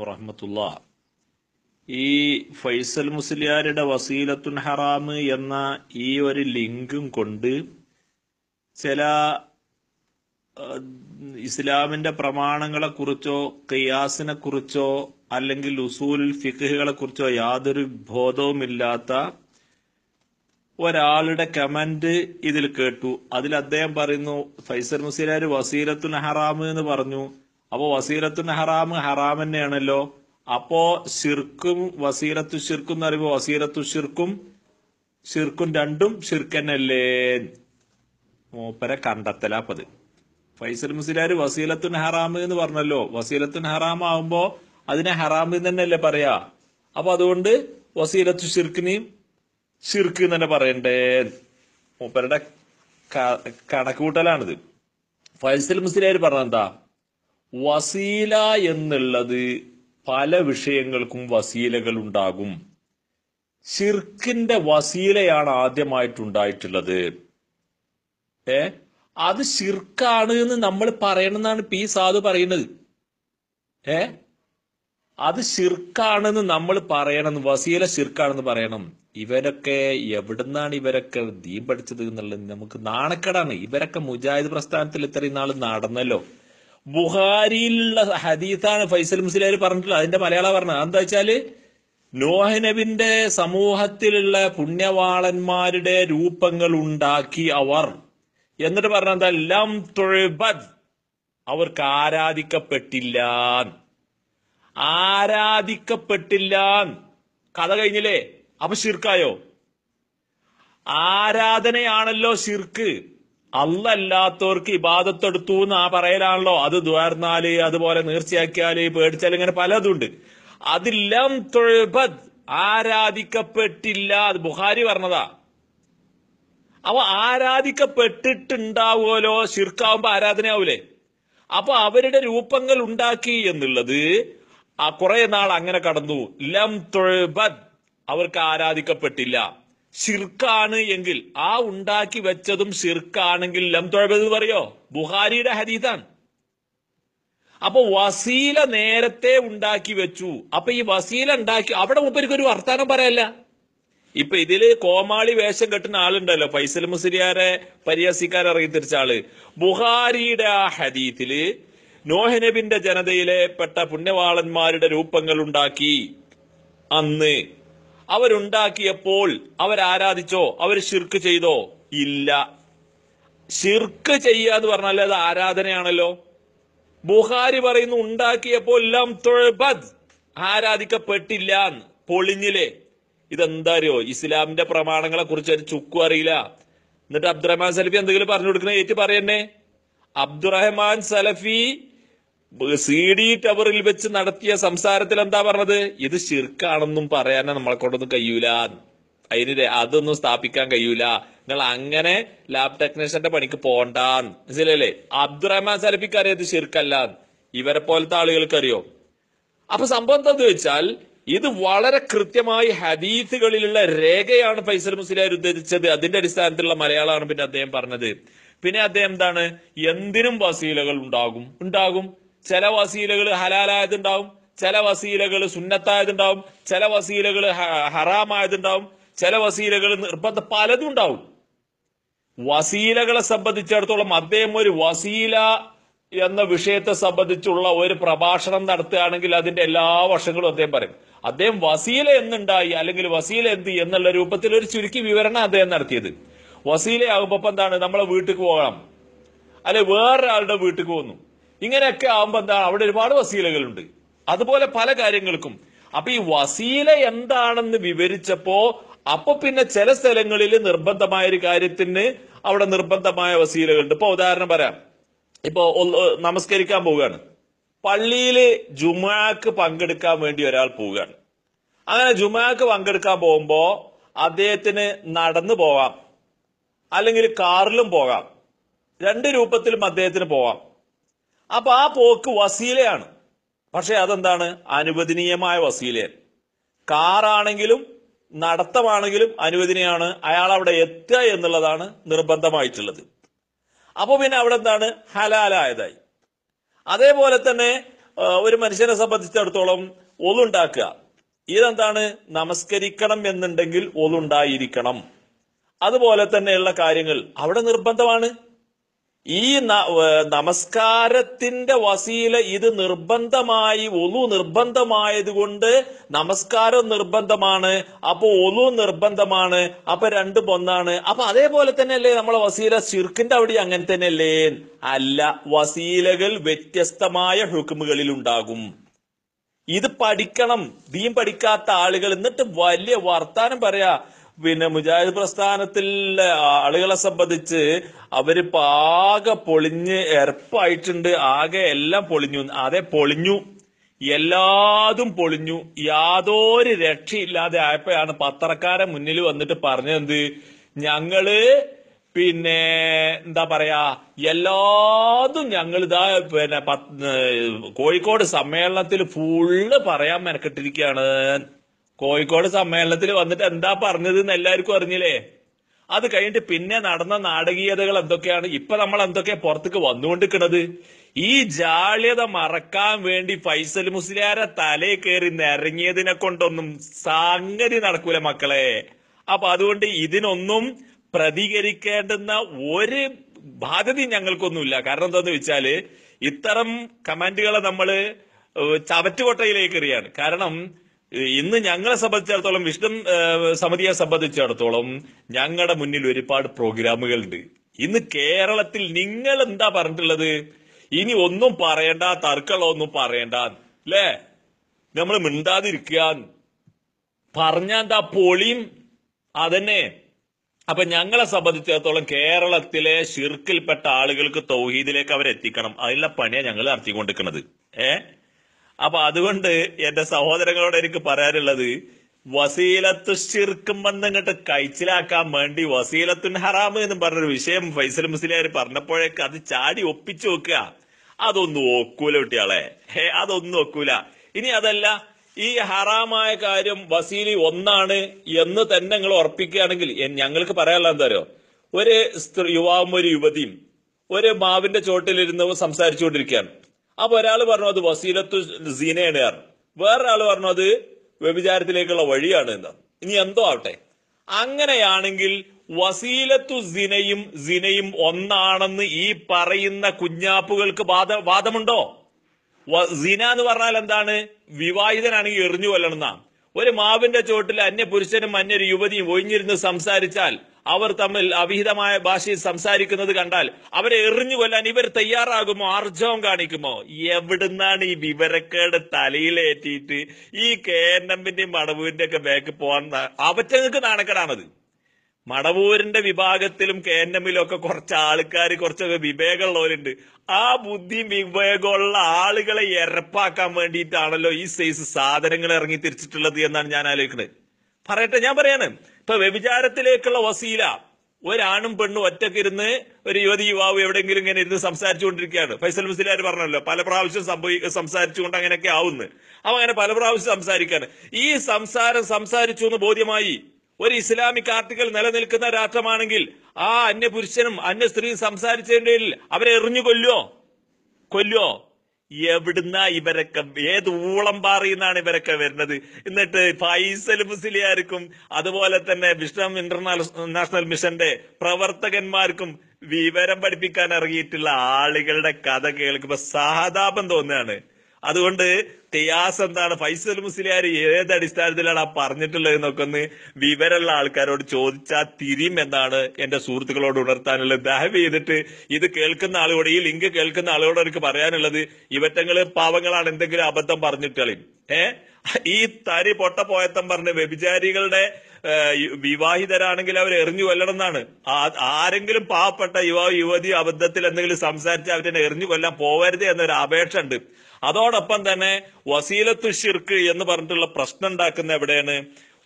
വറഹമത്തുള്ള ഈ ഫൈസൽ മുസ്ലിയാരുടെ വസീലത്തുൻ ഹറാം എന്ന ഈ ഒരു ലിങ്കും കൊണ്ട് ചില ഇസ്ലാമിന്റെ പ്രമാണങ്ങളെ കുറിച്ചോ ഖിയാസിനെ കുറിച്ചോ അല്ലെങ്കിൽ ഉസൂൽ ഫിഖുകളെ കുറിച്ചോ യാതൊരു ബോധവുമില്ലാത്ത ഒരാളുടെ കമന്റ് ഇതിൽ കേട്ടു അതിൽ അദ്ദേഹം പറയുന്നു ഫൈസൽ മുസീലാർ വസീലത്തുൽ ഹറാം എന്ന് പറഞ്ഞു അപ്പോ വസീലത്തുൻ ഹറാം ഹറാം തന്നെയാണല്ലോ അപ്പോ ഷിർക്കും വസീലത്തു ഷിർക്കും എന്ന് പറയുമ്പോ വസീലത്തു ഷിർക്കും ഷിർക്കും രണ്ടും ഷിർക്കനല്ലേ മൂപ്പരെ കണ്ടെത്തലാപ്പത് ഫൈസൽ മുസ്ലിയാർ വസീലത്തുൻ ഹറാം എന്ന് പറഞ്ഞല്ലോ വസീലത്തുൻ ഹറാം അതിനെ ഹറാം എന്ന് തന്നെയല്ലേ പറയാ അപ്പൊ അതുകൊണ്ട് വസീലത്തു ഷിർക്കിനെയും ഷിർക്ക് എന്ന് തന്നെ പറയണ്ടേ മൂപ്പരുടെ കണക്കുകൂട്ടലാണിത് ഫൈസൽ മുസ്ലിയാർ പറഞ്ഞെന്താ വസീല എന്നുള്ളത് പല വിഷയങ്ങൾക്കും വസീലകൾ ഉണ്ടാകും ഷിർക്കിന്റെ വസീലയാണ് ആദ്യമായിട്ടുണ്ടായിട്ടുള്ളത് ഏ അത് ഷിർക്കാണ് എന്ന് നമ്മൾ പറയണമെന്നാണ് പി സാധു പറയുന്നത് ഏ അത് ഷിർക്കാണെന്ന് നമ്മൾ പറയണം വസീല ഷിർക്കാണെന്ന് പറയണം ഇവരൊക്കെ എവിടുന്നാണ് ഇവരൊക്കെ ദീപടിച്ചത് എന്നുള്ളത് നമുക്ക് നാണക്കേടാണ് ഇവരൊക്കെ മുജാഹിദ് പ്രസ്ഥാനത്തിൽ ഇത്രയും നാൾ നടന്നല്ലോ ബുഹാരിയിലുള്ള ഹദീത്താണ് ഫൈസൽ മുസ്ലിം പറഞ്ഞിട്ടുള്ളത് അതിന്റെ മലയാളം പറഞ്ഞത് എന്താ വെച്ചാല് നോഹനബിന്റെ നബിന്റെ സമൂഹത്തിലുള്ള പുണ്യവാളന്മാരുടെ രൂപങ്ങൾ ഉണ്ടാക്കി അവർ എന്നിട്ട് പറഞ്ഞ എന്താ ലം തൊഴുബദ് അവർക്ക് ആരാധിക്കപ്പെട്ടില്ല ആരാധിക്കപ്പെട്ടില്ല കഥ കഴിഞ്ഞില്ലേ അപ്പൊ ശിർക്കായോ ആരാധനയാണല്ലോ ശിർക്ക് അല്ലല്ലാത്തവർക്ക് ഇബാദത്തെടുത്തു എന്ന് ആ പറയലാണല്ലോ അത് ദ്വാർന്നാല് അതുപോലെ നീർച്ചയാക്കിയാല് പേടിച്ചാൽ ഇങ്ങനെ പലതുണ്ട് അതില്ലാം തൊഴുബത് ആരാധിക്കപ്പെട്ടില്ല അത് ബുഹാരി പറഞ്ഞതാ അവ ആരാധിക്കപ്പെട്ടിട്ടുണ്ടാവുമല്ലോ ശിർക്കാവുമ്പോ ആരാധനയാവൂലേ അപ്പൊ അവരുടെ രൂപങ്ങൾ ഉണ്ടാക്കി എന്നുള്ളത് ആ കുറെ നാൾ അങ്ങനെ കടന്നു ലം തൊഴുബദ് അവർക്ക് ആരാധിക്കപ്പെട്ടില്ല ഷിർക്കാണ് എങ്കിൽ ആ ഉണ്ടാക്കി വെച്ചതും സിർക്കാണെങ്കിൽ ലം തുഴബത് പറയോ ബുഹാരിയുടെ ഹരീതാൻ അപ്പൊ വസീല നേരത്തെ ഉണ്ടാക്കി വെച്ചു അപ്പൊ ഈ വസീല ഉണ്ടാക്കി അവിടെ മുപ്പരിക്ക് ഒരു വർത്താനം പറയല്ല ഇപ്പൊ ഇതില് കോമാളി വേഷം കെട്ടുന്ന ആളുണ്ടല്ലോ ഫൈസൽ മുസ്ലിയാരെ പരിഹസിക്കാൻ തിരിച്ച ആള് ബുഹാരിയുടെ ആ ഹദീത്തില് നോഹനബിന്റെ ജനതയിലെ പെട്ട പുണ്യവാളന്മാരുടെ രൂപങ്ങൾ ഉണ്ടാക്കി അന്ന് അവരുണ്ടാക്കിയപ്പോൾ അവരാരാധിച്ചോ അവർ ശിർക്ക് ചെയ്തോ ഇല്ല ശിർക്ക് ചെയ്യുക എന്ന് പറഞ്ഞാൽ അത് ആരാധനയാണല്ലോ ബുഹാരി പറയുന്നു ഉണ്ടാക്കിയപ്പോൾ ലം തൊഴബദ് ആരാധിക്കപ്പെട്ടില്ല പൊളിഞ്ഞില്ലേ ഇതെന്താറിയോ ഇസ്ലാമിന്റെ പ്രമാണങ്ങളെ കുറിച്ച് ഒരു ചുക്കും അറിയില്ല എന്നിട്ട് അബ്ദുറഹ്മാൻ സലഫി എന്തെങ്കിലും പറഞ്ഞു കൊടുക്കണേ ഏറ്റു പറയണ്ണേ അബ്ദുറഹ്മാൻ സലഫി സി ഡി ടവറിൽ വെച്ച് നടത്തിയ സംസാരത്തിൽ എന്താ പറഞ്ഞത് ഇത് ശിർക്കാണെന്നും പറയാനാ നമ്മളെ കൊണ്ടൊന്നും കഴിയൂല അതിന് അതൊന്നും സ്ഥാപിക്കാൻ കഴിയൂല നിങ്ങൾ അങ്ങനെ ലാബ് ടെക്നീഷ്യന്റെ പണിക്ക് പോണ്ടാന്ന് മനസ്സിലല്ലേ അബ്ദുറഹ്മാൻ സലഫിക്ക് അറിയാം ഇത് ശിർക്കല്ല ഇവരെ പോലത്തെ ആളുകൾക്ക് അറിയോ അപ്പൊ സംഭവം എന്താന്ന് വെച്ചാൽ ഇത് വളരെ കൃത്യമായി ഹദീസുകളിലുള്ള രേഖയാണ് ഫൈസൽ മുസ്ലിയാർ ഉദ്ധരിച്ചത് അതിന്റെ അടിസ്ഥാനത്തിലുള്ള മലയാളമാണ് പിന്നെ അദ്ദേഹം പറഞ്ഞത് പിന്നെ അദ്ദേഹം എന്താണ് എന്തിനും വസീലകൾ ഉണ്ടാകും ഉണ്ടാകും ചില വസീലകൾ ഹലാലായതുണ്ടാവും ചില വസീലകൾ സുന്നത്തായതുണ്ടാവും ചില വസീലകൾ ഹറാമായതുണ്ടാവും ചില വസീലകൾ നിർബന്ധ പലതും ഉണ്ടാവും വസീലകളെ സംബന്ധിച്ചിടത്തോളം അദ്ദേഹം ഒരു വസീല എന്ന വിഷയത്തെ സംബന്ധിച്ചുള്ള ഒരു പ്രഭാഷണം നടത്തുകയാണെങ്കിൽ അതിന്റെ എല്ലാ വർഷങ്ങളും അദ്ദേഹം പറയും അദ്ദേഹം വസീല എന്നുണ്ടായി അല്ലെങ്കിൽ വസീല എന്ത് എന്നുള്ള രൂപത്തിൽ ഒരു ചുരുക്കി വിവരണം അദ്ദേഹം നടത്തിയത് വസീലയാകുമ്പോ എന്താണ് നമ്മളെ വീട്ടിൽ പോകണം അല്ലെ വേറൊരാളുടെ വീട്ടിൽ പോകുന്നു ഇങ്ങനെയൊക്കെ ആവുമ്പോ എന്താ അവിടെ ഒരുപാട് വസീലകളുണ്ട് അതുപോലെ പല കാര്യങ്ങൾക്കും അപ്പൊ ഈ വസീല എന്താണെന്ന് വിവരിച്ചപ്പോ അപ്പൊ പിന്നെ ചില സ്ഥലങ്ങളിൽ നിർബന്ധമായ ഒരു കാര്യത്തിന് അവിടെ നിർബന്ധമായ വസീലകളുണ്ട് ഇപ്പൊ ഉദാഹരണം പറയാം ഇപ്പോ നമസ്കരിക്കാൻ പോവുകയാണ് പള്ളിയിൽ ജുമാക്ക് പങ്കെടുക്കാൻ വേണ്ടി ഒരാൾ പോവുകയാണ് അങ്ങനെ ജുമാക്ക് പങ്കെടുക്കാൻ പോകുമ്പോ അദ്ദേഹത്തിന് നടന്നു പോവാം അല്ലെങ്കിൽ കാറിലും പോകാം രണ്ട് രൂപത്തിലും അദ്ദേഹത്തിന് പോവാം അപ്പൊ ആ പോക്ക് വസീലയാണ് പക്ഷെ അതെന്താണ് അനുവദനീയമായ വസീലയൻ കാറാണെങ്കിലും നടത്തമാണെങ്കിലും അനുവദനീയമാണ് അയാൾ അവിടെ എത്തുക എന്നുള്ളതാണ് നിർബന്ധമായിട്ടുള്ളത് അപ്പോൾ പിന്നെ അവിടെ എന്താണ് ഹലാലായതായി അതേപോലെ തന്നെ ഒരു മനുഷ്യനെ സംബന്ധിച്ചിടത്തോളം ഒതുണ്ടാക്കുക ഇതെന്താണ് നമസ്കരിക്കണം എന്നുണ്ടെങ്കിൽ ഒതുണ്ടായിരിക്കണം അതുപോലെ തന്നെയുള്ള കാര്യങ്ങൾ അവിടെ നിർബന്ധമാണ് ഈ നമസ്കാരത്തിന്റെ വസീല ഇത് നിർബന്ധമായി ഒലു നിർബന്ധമായതുകൊണ്ട് നമസ്കാരം നിർബന്ധമാണ് അപ്പൊ ഒലു നിർബന്ധമാണ് അപ്പൊ രണ്ടും ഒന്നാണ് അപ്പൊ അതേപോലെ അല്ലേ നമ്മളെ വസീല ശിർക്കിന്റെ അവിടെ അങ്ങനെ അല്ലേ അല്ല വസീലകൾ വ്യത്യസ്തമായ ഹുക്കുമുകളിൽ ഉണ്ടാകും ഇത് പഠിക്കണം ദീം പഠിക്കാത്ത ആളുകൾ എന്നിട്ട് വലിയ വർത്താനം പറയാ പിന്നെ മുജാഹിദ് പ്രസ്ഥാനത്തിലെ ആളുകളെ സംബന്ധിച്ച് അവര് ആകെ പൊളിഞ്ഞ് എർപ്പായിട്ടുണ്ട് ആകെ എല്ലാം പൊളിഞ്ഞു അതെ പൊളിഞ്ഞു എല്ലാതും പൊളിഞ്ഞു യാതൊരു രക്ഷയില്ലാതെ ആയപ്പോഴാണ് പത്രക്കാരൻ മുന്നിൽ വന്നിട്ട് പറഞ്ഞത് ഞങ്ങള് പിന്നെ എന്താ പറയാ എല്ലാതും ഞങ്ങൾ ഇതാ പിന്നെ കോഴിക്കോട് സമ്മേളനത്തിൽ ഫുള്ള് പറയാൻ മെനക്കെട്ടിരിക്കുകയാണ് കോഴിക്കോട് സമ്മേളനത്തിൽ വന്നിട്ട് എന്താ പറഞ്ഞത് എന്ന് എല്ലാവർക്കും അറിഞ്ഞില്ലേ അത് കഴിഞ്ഞിട്ട് പിന്നെ നടന്ന നാടകീയതകൾ എന്തൊക്കെയാണ് ഇപ്പൊ നമ്മൾ എന്തൊക്കെ പുറത്തേക്ക് വന്നുകൊണ്ടിരിക്കുന്നത് ഈ ജാള്യത മറക്കാൻ വേണ്ടി ഫൈസൽ മുസ്ലിയാരെ തലേ കയറി നിറങ്ങിയതിനെ കൊണ്ടൊന്നും സംഗതി നടക്കൂല മക്കളെ അപ്പൊ അതുകൊണ്ട് ഇതിനൊന്നും പ്രതികരിക്കേണ്ടുന്ന ഒരു ബാധ്യതയും ഞങ്ങൾക്കൊന്നുമില്ല കാരണം എന്താന്ന് വെച്ചാല് ഇത്തരം കമാൻഡുകളെ നമ്മള് ചവറ്റുകൊട്ടയിലേക്ക് എറിയാണ് കാരണം ഇന്ന് ഞങ്ങളെ സംബന്ധിച്ചിടത്തോളം വിഷ്ണു സമിതിയെ സംബന്ധിച്ചിടത്തോളം ഞങ്ങളുടെ മുന്നിൽ ഒരുപാട് പ്രോഗ്രാമുകളുണ്ട് ഇന്ന് കേരളത്തിൽ നിങ്ങൾ എന്താ പറഞ്ഞിട്ടുള്ളത് ഇനി ഒന്നും പറയണ്ട തർക്കങ്ങളൊന്നും പറയണ്ട അല്ലേ നമ്മൾ മിണ്ടാതിരിക്കുക പറഞ്ഞാന്താ പൊളിയും അതന്നെ അപ്പൊ ഞങ്ങളെ സംബന്ധിച്ചിടത്തോളം കേരളത്തിലെ ഷിർക്കിൽപ്പെട്ട ആളുകൾക്ക് തൗഹീദിലേക്ക് അവരെത്തിക്കണം അതിനുള്ള പണിയാണ് ഞങ്ങൾ നടത്തിക്കൊണ്ടിരിക്കുന്നത് ഏഹ് അപ്പൊ അതുകൊണ്ട് എന്റെ സഹോദരങ്ങളോട് എനിക്ക് പറയാനുള്ളത് വസീലത്തു ശിർക്കും വന്നിങ്ങോട്ട് കഴിച്ചിലാക്കാൻ വേണ്ടി വസീലത്തുൻ ഹറാം എന്ന് പറഞ്ഞൊരു വിഷയം ഫൈസൽ മുസ്ലിയാർ പറഞ്ഞപ്പോഴേക്ക് അത് ചാടി ഒപ്പിച്ചു വെക്കുക അതൊന്നും ഒക്കൂല കുട്ടിയാളെ ഹേ അതൊന്നും ഒക്കൂല ഇനി അതല്ല ഈ ഹറാമായ കാര്യം വസീലി ഒന്നാണ് എന്ന് തന്നെ നിങ്ങൾ ഉറപ്പിക്കുകയാണെങ്കിൽ ഞങ്ങൾക്ക് പറയാനുള്ള എന്താരോ ഒരു യുവാവും ഒരു യുവതിയും ഒരു മാവിന്റെ ചോട്ടിലിരുന്ന് സംസാരിച്ചുകൊണ്ടിരിക്കുകയാണ് അപ്പൊ ഒരാൾ പറഞ്ഞു അത് വസീലത്തു സീനയാണ് പറഞ്ഞു വേറൊരാൾ പറഞ്ഞു അത് വ്യഭിചാരത്തിലേക്കുള്ള വഴിയാണ് എന്താ ഇനി എന്തോ ആവട്ടെ അങ്ങനെയാണെങ്കിൽ വസീലത്തു സിനയും സിനയും ഒന്നാണെന്ന് ഈ പറയുന്ന കുഞ്ഞാപ്പുകൾക്ക് വാദ വാദമുണ്ടോ സിന എന്ന് പറഞ്ഞാൽ എന്താണ് വിവാഹിതനാണെങ്കിൽ എറിഞ്ഞു കൊല്ലണം ഒരു മാവിന്റെ ചോട്ടിൽ അന്യ പുരുഷനും അന്യൊരു യുവതിയും ഒഴിഞ്ഞിരുന്ന് സംസാരിച്ചാൽ അവർ തമ്മിൽ അവിഹിതമായ ഭാഷയിൽ സംസാരിക്കുന്നത് കണ്ടാൽ അവരെ എറിഞ്ഞു കൊല്ലാൻ ഇവർ തയ്യാറാകുമോ ആർജവം കാണിക്കുമോ എവിടുന്നാണ് ഈ വിവരക്കേട് തലയിലേറ്റിയിട്ട് ഈ കെ എൻ എമ്മിന്റെയും മടവൂരിന്റെ ഒക്കെ ബാക്ക് പോകാൻ അവറ്റങ്ങൾക്ക് നാണക്കടാണത് മടവൂരിന്റെ വിഭാഗത്തിലും കെ എൻ എമ്മിലും ഒക്കെ കുറച്ച് ആൾക്കാർ കുറച്ചൊക്കെ വിവേകമുള്ളവരുണ്ട് ആ ബുദ്ധി വിവേകമുള്ള ആളുകളെ എരപ്പാക്കാൻ വേണ്ടിയിട്ടാണല്ലോ ഈ സൈസ് സാധനങ്ങൾ ഇറങ്ങി തിരിച്ചിട്ടുള്ളത് എന്നാണ് ഞാൻ ആലോചിക്കുന്നത് പറയട്ടെ ഞാൻ പറയാണ് ഇപ്പൊ വ്യഭിചാരത്തിലേക്കുള്ള വസീല ഒരാണും പെണ്ണും ഒറ്റക്കിരുന്ന് ഒരു യുവതി യുവാവ് എവിടെയെങ്കിലും ഇങ്ങനെ ഇരുന്ന് സംസാരിച്ചുകൊണ്ടിരിക്കുകയാണ് ഫൈസൽ മുസ്ലിയാർ പറഞ്ഞല്ലോ പല പ്രാവശ്യം സംഭവി സംസാരിച്ചുകൊണ്ട് അങ്ങനെയൊക്കെ ആവുന്നു അവ അങ്ങനെ പല പ്രാവശ്യം സംസാരിക്കാണ് ഈ സംസാരം സംസാരിച്ചു എന്ന് ബോധ്യമായി ഒരു ഇസ്ലാമിക് ആർട്ടിക്കൽ നിലനിൽക്കുന്ന രാഷ്ട്രമാണെങ്കിൽ ആ അന്യപുരുഷനും അന്യ സ്ത്രീയും സംസാരിച്ചതിൻ്റെ അവരെ എറിഞ്ഞു കൊല്ലോ കൊല്ലോ എവിടുന്ന ഇവരൊക്കെ ഏത് ഊളം പാറിയെന്നാണ് ഇവരൊക്കെ വരുന്നത് എന്നിട്ട് ഫൈസൽ മുസ്ലിയാർക്കും അതുപോലെ തന്നെ വിഷ്ണം ഇന്റർനാഷണൽ മിഷന്റെ പ്രവർത്തകന്മാർക്കും വിവരം പഠിപ്പിക്കാൻ ഇറങ്ങിയിട്ടുള്ള ആളുകളുടെ കഥ കേൾക്കുമ്പോൾ സഹതാപം തോന്നുകയാണ് അതുകൊണ്ട് തെയാസ് എന്താണ് ഫൈസൽ മുസ്ലിയാർ ഏത് അടിസ്ഥാനത്തിലാണ് ആ പറഞ്ഞിട്ടുള്ളത് എന്നൊക്കെ ഒന്ന് വിവരമുള്ള ആൾക്കാരോട് ചോദിച്ചാൽ തിരിയും എന്നാണ് എന്റെ സുഹൃത്തുക്കളോട് ഉണർത്താനുള്ളത് ദയവ് ചെയ്തിട്ട് ഇത് കേൾക്കുന്ന ആളോട് ഈ ലിങ്ക് കേൾക്കുന്ന ആളോട് എനിക്ക് പറയാനുള്ളത് ഇവറ്റങ്ങള് പാവങ്ങളാണ് എന്തെങ്കിലും അബദ്ധം പറഞ്ഞിട്ടളി ഏ ഈ തരി പൊട്ട പോയത്തം പറഞ്ഞ് വ്യഭിചാരികളുടെ വിവാഹിതരാണെങ്കിൽ അവർ എറിഞ്ഞു കൊല്ലണം എന്നാണ് ആരെങ്കിലും പാവപ്പെട്ട യുവാവ് യുവതി അബദ്ധത്തിൽ എന്തെങ്കിലും സംസാരിച്ച് അവരെ എറിഞ്ഞു കൊല്ലാൻ പോവരുത് എന്നൊരു അപേക്ഷ ഉണ്ട് അതോടൊപ്പം തന്നെ വസീലത്തു ഷിർക്ക് എന്ന് പറഞ്ഞിട്ടുള്ള പ്രശ്നം ഉണ്ടാക്കുന്ന എവിടെയാണ്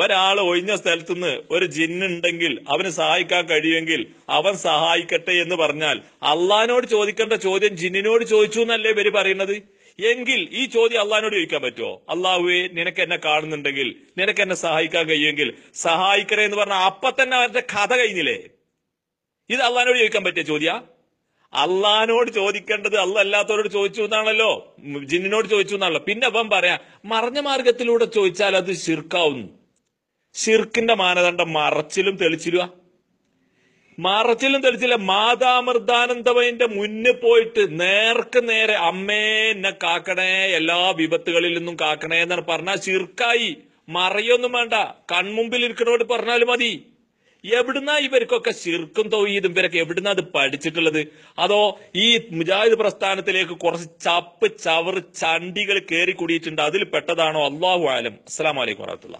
ഒരാൾ ഒഴിഞ്ഞ സ്ഥലത്തു നിന്ന് ഒരു ജിന്നുണ്ടെങ്കിൽ അവന് സഹായിക്കാൻ കഴിയുമെങ്കിൽ അവൻ സഹായിക്കട്ടെ എന്ന് പറഞ്ഞാൽ അള്ളഹാനോട് ചോദിക്കേണ്ട ചോദ്യം ജിന്നിനോട് ചോദിച്ചു എന്നല്ലേ ഇവര് പറയുന്നത് എങ്കിൽ ഈ ചോദ്യം അള്ളഹാനോട് ചോദിക്കാൻ പറ്റുമോ അള്ളാഹുവെ നിനക്ക് എന്നെ കാണുന്നുണ്ടെങ്കിൽ നിനക്ക് എന്നെ സഹായിക്കാൻ കഴിയുമെങ്കിൽ സഹായിക്കണേ എന്ന് പറഞ്ഞാൽ അപ്പൊ തന്നെ അവരുടെ കഥ കഴിഞ്ഞില്ലേ ഇത് അള്ളഹാനോട് ചോദിക്കാൻ പറ്റിയ ചോദ്യ അള്ളഹാനോട് ചോദിക്കേണ്ടത് അല്ല അല്ലാത്തവരോട് ചോദിച്ചു എന്നാണല്ലോ ജിന്നിനോട് ചോദിച്ചു എന്നാണല്ലോ പിന്നെ അവൻ പറയാ മറഞ്ഞ മാർഗത്തിലൂടെ ചോദിച്ചാൽ അത് ശിർക്കാവുന്നു ശിർക്കിന്റെ മാനദണ്ഡം മറച്ചിലും തെളിച്ചിരുക മറച്ചിലും തെളിച്ചില്ല മാതാമൃതാനന്ദവന്റെ മുന്നിൽ പോയിട്ട് നേർക്ക് നേരെ അമ്മേ എന്നെ കാക്കണേ എല്ലാ വിപത്തുകളിൽ നിന്നും കാക്കണേ എന്നാണ് പറഞ്ഞാൽ ശിർക്കായി മറയൊന്നും വേണ്ട കൺമുമ്പിൽ ഇരിക്കണോട് പറഞ്ഞാലും മതി എവിടുന്ന ഇവർക്കൊക്കെ ശിർക്കും തൊയ്യീതും ഇവരൊക്കെ എവിടുന്ന അത് പഠിച്ചിട്ടുള്ളത് അതോ ഈ മുജാഹിദ് പ്രസ്ഥാനത്തിലേക്ക് കുറച്ച് ചപ്പ് ചവറ് ചണ്ടികൾ കയറി കൂടിയിട്ടുണ്ട് അതിൽ പെട്ടതാണോ അള്ളാഹു ആലം വലൈക്കും വറഹത്തുള്ള